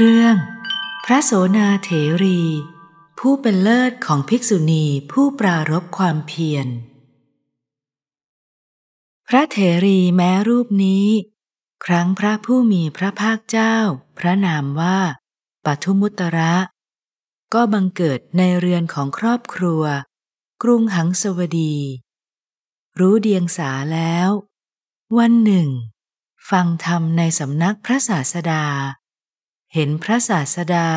เรื่องพระโสนาเถรี ผู้เป็นเลิศของภิกษุณีผู้ปรารบความเพียร พระเถรีแม้รูปนี้ ครั้งพระผู้มีพระภาคเจ้าพระนามว่าปัทุมุตระ ก็บังเกิดในเรือนของครอบครัว กรุงหังสวดี รู้เดียงสาแล้ว วันหนึ่งฟังธรรมในสำนักพระศาสดาเห็นพระศาสดา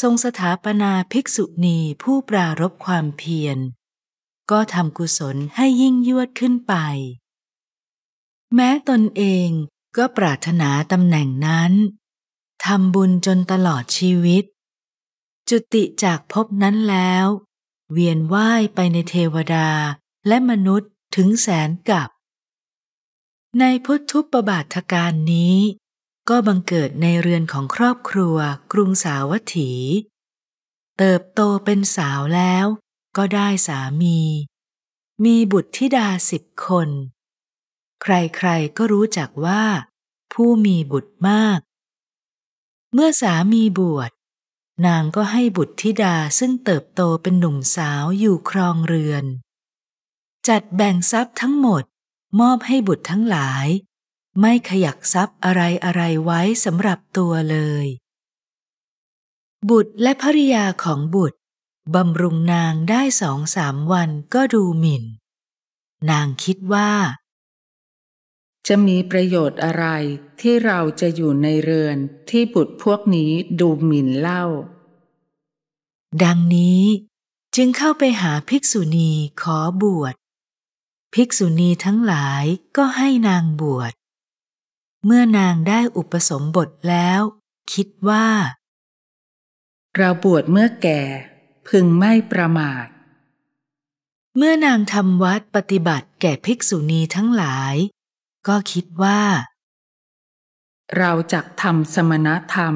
ทรงสถาปนาภิกษุณีผู้ปรารบความเพียร ก็ทำกุศลให้ยิ่งยวดขึ้นไป แม้ตนเองก็ปรารถนาตำแหน่งนั้น ทำบุญจนตลอดชีวิต จุติจากภพนั้นแล้ว เวียนว่ายไปในเทวดาและมนุษย์ถึงแสนกับ ในพุทธุปบาทการนี้ก็บังเกิดในเรือนของครอบครัวกรุงสาวัตถี เติบโตเป็นสาวแล้ว ก็ได้สามี มีบุตรธิดาสิบคน ใครๆก็รู้จักว่า ผู้มีบุตรมาก เมื่อสามีบวชนางก็ให้บุตรธิดาซึ่งเติบโตเป็นหนุ่มสาวอยู่ครองเรือน จัดแบ่งทรัพย์ทั้งหมดมอบให้บุตรทั้งหลายไม่ขยักทรัพย์อะไรอะไรไว้สำหรับตัวเลย บุตรและภริยาของบุตรบำรุงนางได้สองสามวันก็ดูหมิ่น นางคิดว่า จะมีประโยชน์อะไรที่เราจะอยู่ในเรือนที่บุตรพวกนี้ดูหมิ่นเล่า ดังนี้จึงเข้าไปหาภิกษุณีขอบวชภิกษุณีทั้งหลายก็ให้นางบวชเมื่อนางได้อุปสมบทแล้ว คิดว่า เราบวชเมื่อแก่ พึงไม่ประมาท เมื่อนางทำวัดปฏิบัติแก่ภิกษุณีทั้งหลาย ก็คิดว่า เราจักทำสมณธรรม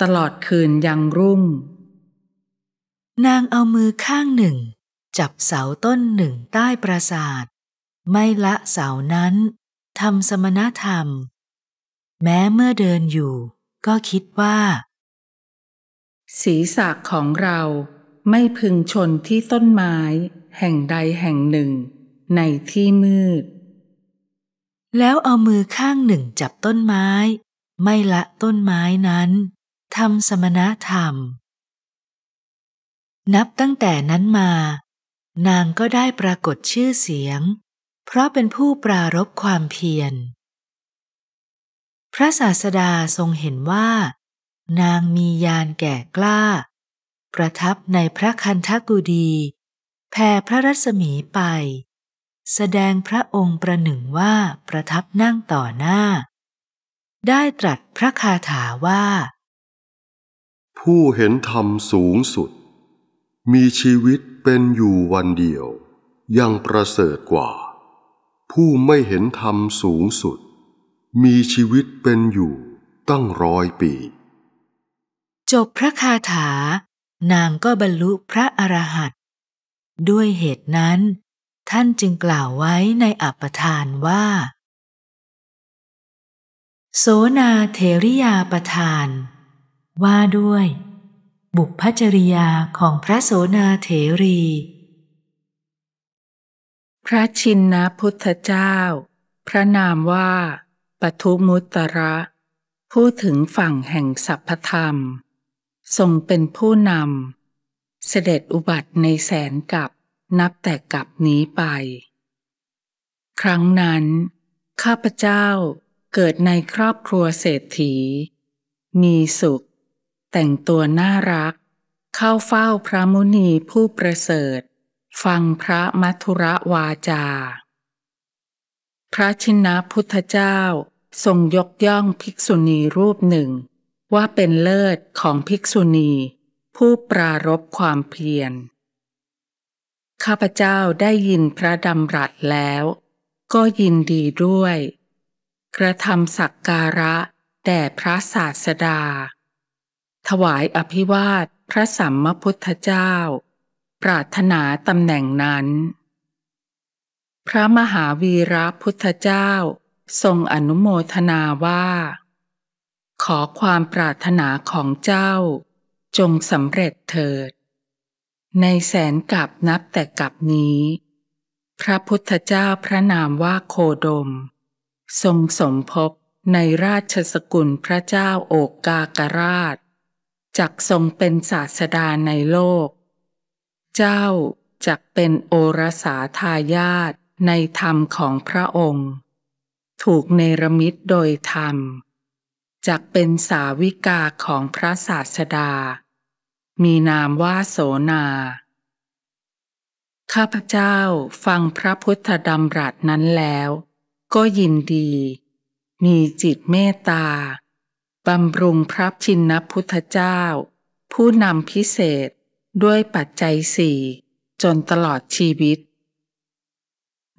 ตลอดคืนยังรุ่ง นางเอามือข้างหนึ่ง จับเสาต้นหนึ่งใต้ปราสาท ไม่ละเสานั้นทำสมณธรรมแม้เมื่อเดินอยู่ก็คิดว่า ศีรษะของเราไม่พึงชนที่ต้นไม้ แห่งใดแห่งหนึ่งในที่มืด แล้วเอามือข้างหนึ่งจับต้นไม้ ไม่ละต้นไม้นั้นทำสมณธรรม นับตั้งแต่นั้นมา นางก็ได้ปรากฏชื่อเสียง เพราะเป็นผู้ปรารบความเพียรพระศาสดาทรงเห็นว่า นางมียานแก่กล้า ประทับในพระคันธกุดีแผ่พระรัศมีไป แสดงพระองค์ประหนึ่งว่าประทับนั่งต่อหน้า ได้ตรัสพระคาถาว่า ผู้เห็นธรรมสูงสุด มีชีวิตเป็นอยู่วันเดียว ยังประเสริฐกว่า ผู้ไม่เห็นธรรมสูงสุดมีชีวิตเป็นอยู่ตั้งร้อยปี จบพระคาถา นางก็บรรลุพระอรหันต์ด้วยเหตุนั้น ท่านจึงกล่าวไว้ในอัปทานว่า โสนาเทริยาประทาน ว่าด้วย บุพจริยาของพระโสนาเทรี พระชินนพุทธเจ้า พระนามว่าปทุมุตระ ผู้ถึงฝั่งแห่งสัพพธรรม ทรงเป็นผู้นำ เสด็จอุบัติในแสนกับนับแต่กับนี้ไป ครั้งนั้น ข้าพเจ้าเกิดในครอบครัวเศรษฐี มีสุข แต่งตัวน่ารัก เข้าเฝ้าพระมุนีผู้ประเสริฐ ฟังพระมัทุระวาจา พระชินพุทธเจ้าทรงยกย่องภิกษุณีรูปหนึ่ง ว่าเป็นเลิศของภิกษุณีผู้ปรารบความเพียร ข้าพเจ้าได้ยินพระดำรัสแล้วก็ยินดีด้วย กระทำสักการะแต่พระศาสดา ถวายอภิวาทพระสัมมพุทธเจ้า ปรารถนาตำแหน่งนั้น พระมหาวีระพุทธเจ้าทรงอนุโมทนาว่า ขอความปรารถนาของเจ้า จงสำเร็จเถิด ในแสนกับนับแต่กับนี้ พระพุทธเจ้าพระนามว่าโคดม ทรงสมภพในราชสกุลพระเจ้าโอกกากราชจักทรงเป็นศาสดาในโลก เจ้าจักเป็นโอรสาทายาตในธรรมของพระองค์ถูกเนรมิตโดยธรรมจักเป็นสาวิกาของพระศาสดา มีนามว่าโสนา ข้าพเจ้าฟังพระพุทธดำรัสนั้นแล้ว ก็ยินดี มีจิตเมตตาบำรุงพระชินพุทธเจ้า ผู้นำพิเศษด้วยปัจจัยสี่ จนตลอดชีวิต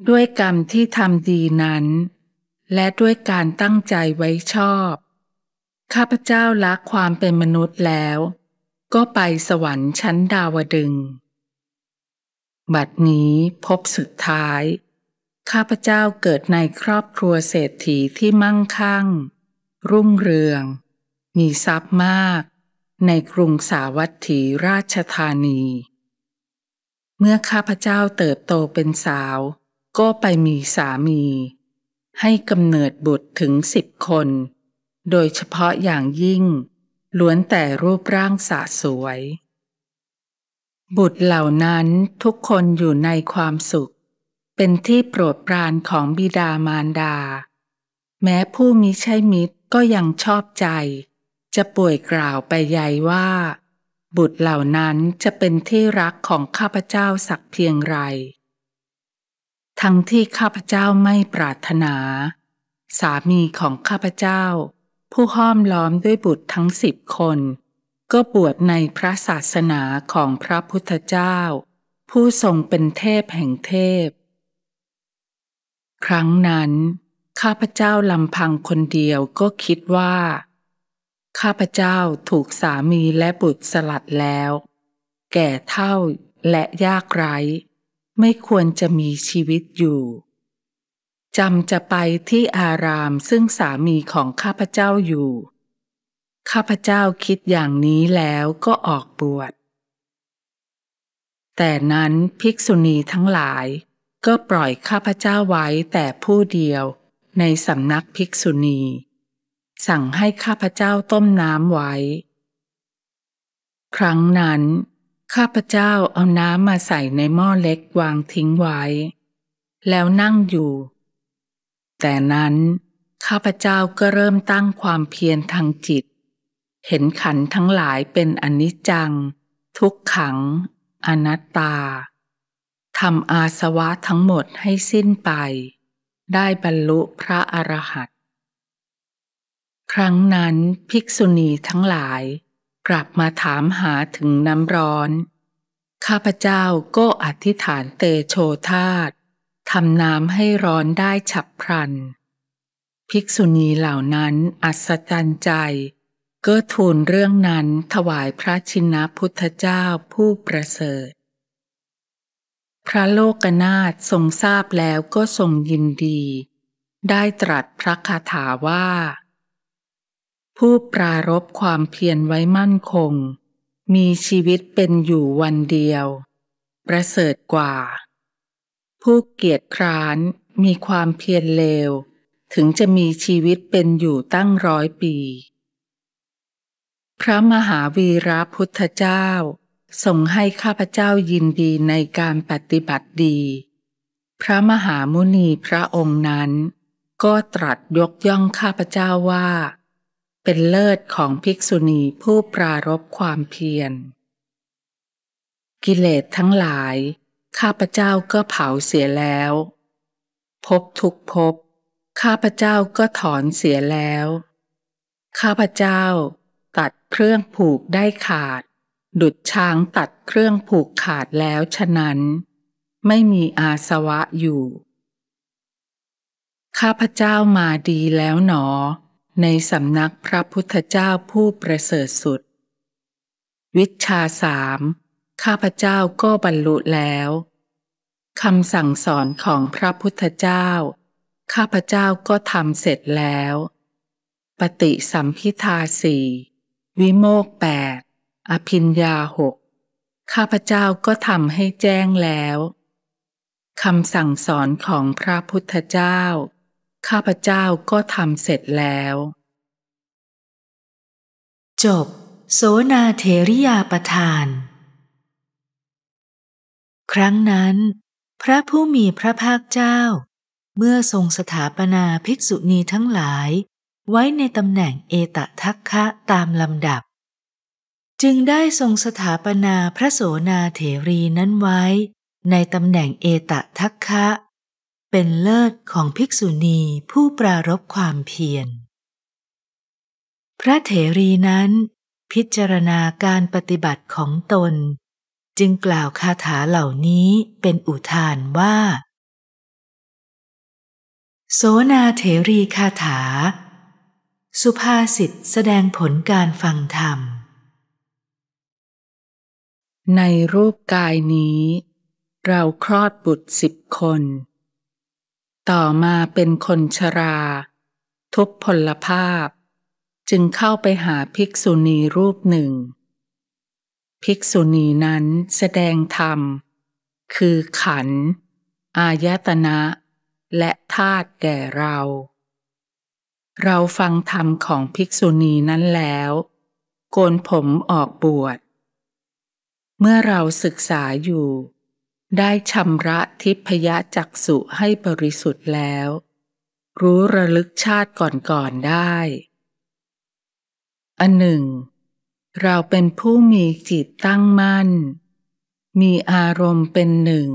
ด้วยกรรมที่ทำดีนั้นและด้วยการตั้งใจไว้ชอบ ข้าพเจ้าละความเป็นมนุษย์แล้ว ก็ไปสวรรค์ชั้นดาวดึง บัดนี้พบสุดท้าย ข้าพเจ้าเกิดในครอบครัวเศรษฐีที่มั่งคั่ง รุ่งเรือง มีทรัพย์มาก ในกรุงสาวัตถีราชธานี เมื่อข้าพเจ้าเติบโตเป็นสาว ก็ไปมีสามีให้กำเนิดบุตรถึงสิบคน โดยเฉพาะอย่างยิ่ง ล้วนแต่รูปร่างสะสวย บุตรเหล่านั้นทุกคนอยู่ในความสุข เป็นที่โปรดปรานของบิดามารดา แม้ผู้มิใช่มิตรก็ยังชอบใจ จะป่วยกล่าวไปใยว่า บุตรเหล่านั้นจะเป็นที่รักของข้าพเจ้าสักเพียงไรทั้งที่ข้าพเจ้าไม่ปรารถนา สามีของข้าพเจ้า ผู้ห้อมล้อมด้วยบุตรทั้งสิบคน ก็บวชในพระศาสนาของพระพุทธเจ้า ผู้ทรงเป็นเทพแห่งเทพ ครั้งนั้นข้าพเจ้าลำพังคนเดียวก็คิดว่าข้าพเจ้าถูกสามีและบุตรสลัดแล้ว แก่เท่าและยากไร้ไม่ควรจะมีชีวิตอยู่ จำจะไปที่อารามซึ่งสามีของข้าพเจ้าอยู่ข้าพเจ้าคิดอย่างนี้แล้วก็ออกบวชแต่นั้นภิกษุณีทั้งหลายก็ปล่อยข้าพเจ้าไว้ แต่ผู้เดียวในสำนักภิกษุณี สั่งให้ข้าพเจ้าต้มน้ำไว้ ครั้งนั้นข้าพเจ้าเอาน้ำมาใส่ในหม้อเล็กวางทิ้งไว้ แล้วนั่งอยู่ แต่นั้น ข้าพเจ้าก็เริ่มตั้งความเพียรทางจิต เห็นขันทั้งหลายเป็นอนิจจัง ทุกขัง อนัตตา ทำอาสวะทั้งหมดให้สิ้นไป ได้บรรลุพระอรหันต์ครั้งนั้นภิกษุณีทั้งหลายกลับมาถามหาถึงน้ำร้อน ข้าพเจ้าก็อธิษฐานเตโชธาตทำน้ำให้ร้อนได้ฉับพลัน ภิกษุณีเหล่านั้นอัศจรรย์ใจ ก็ทูลเรื่องนั้นถวายพระชินพุทธเจ้าผู้ประเสริฐ พระโลกนาถทรงทราบแล้วก็ทรงยินดี ได้ตรัสพระคาถาว่าผู้ปรารบความเพียรไว้มั่นคง มีชีวิตเป็นอยู่วันเดียว ประเสริฐกว่า ผู้เกียจคร้านมีความเพียรเลว ถึงจะมีชีวิตเป็นอยู่ตั้งร้อยปี พระมหาวีระพุทธเจ้าส่งให้ข้าพเจ้ายินดีในการปฏิบัติดี พระมหามุนีพระองค์นั้น ก็ตรัสยกย่องข้าพเจ้าว่าเป็นเลิศของภิกษุณีผู้ปรารบความเพียร กิเลสทั้งหลาย ข้าพเจ้าก็เผาเสียแล้ว พบทุกพบข้าพเจ้าก็ถอนเสียแล้วข้าพเจ้าตัดเครื่องผูกได้ขาด ดุดช้างตัดเครื่องผูกขาดแล้วฉะนั้น ไม่มีอาสวะอยู่ข้าพเจ้ามาดีแล้วหนอในสำนักพระพุทธเจ้าผู้ประเสริฐสุด วิชาสามข้าพเจ้าก็บรรลุแล้วคำสั่งสอนของพระพุทธเจ้า ข้าพเจ้าก็ทำเสร็จแล้ว ปฏิสัมพิทาสี่วิโมกแปดอภินยาหกข้าพเจ้าก็ทำให้แจ้งแล้วคำสั่งสอนของพระพุทธเจ้าข้าพเจ้าก็ทำเสร็จแล้ว จบ โสนาเทริยาประทาน ครั้งนั้นพระผู้มีพระภาคเจ้า เมื่อทรงสถาปนาภิกษุณีทั้งหลายไว้ในตำแหน่งเอตทัคคะตามลำดับ จึงได้ทรงสถาปนาพระโสนาเถรีนั้นไว้ในตำแหน่งเอตทักคะเป็นเลิศของภิกษุณีผู้ปรารบความเพียร พระเถรีนั้น พิจารณาการปฏิบัติของตน จึงกล่าวคาถาเหล่านี้เป็นอุทานว่า โสนาเถรีคาถา สุภาษิตแสดงผลการฟังธรรม ในรูปกายนี้ เราคลอดบุตรสิบคนต่อมาเป็นคนชรา ทุพพลภาพ จึงเข้าไปหาภิกษุณีรูปหนึ่ง ภิกษุณีนั้นแสดงธรรม คือขัน อายตนะ และธาตุแก่เรา เราฟังธรรมของภิกษุณีนั้นแล้วโกนผมออกบวชเมื่อเราศึกษาอยู่ได้ชำระทิพยจักษุให้บริสุทธิ์แล้ว รู้ระลึกชาติก่อนๆได้ อันหนึ่ง เราเป็นผู้มีจิตตั้งมั่น มีอารมณ์เป็นหนึ่ง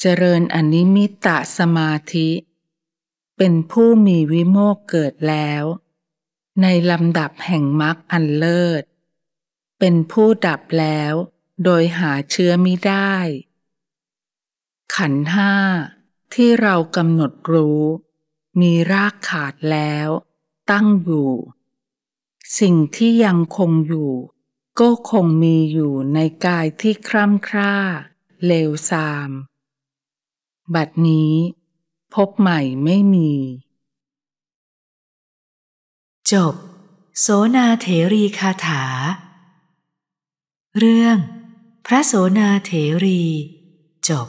เจริญอนิมิตตสมาธิ เป็นผู้มีวิโมกเกิดแล้ว ในลำดับแห่งมรรคอันเลิศ เป็นผู้ดับแล้วโดยหาเชื้อมิได้ขันห้าที่เรากำหนดรู้มีรากขาดแล้วตั้งอยู่ สิ่งที่ยังคงอยู่ก็คงมีอยู่ในกายที่คร่ำคร่าเลวทราม บัดนี้พบใหม่ไม่มี จบ โสนาเถรีคาถา เรื่องพระโสนาเถรีจบ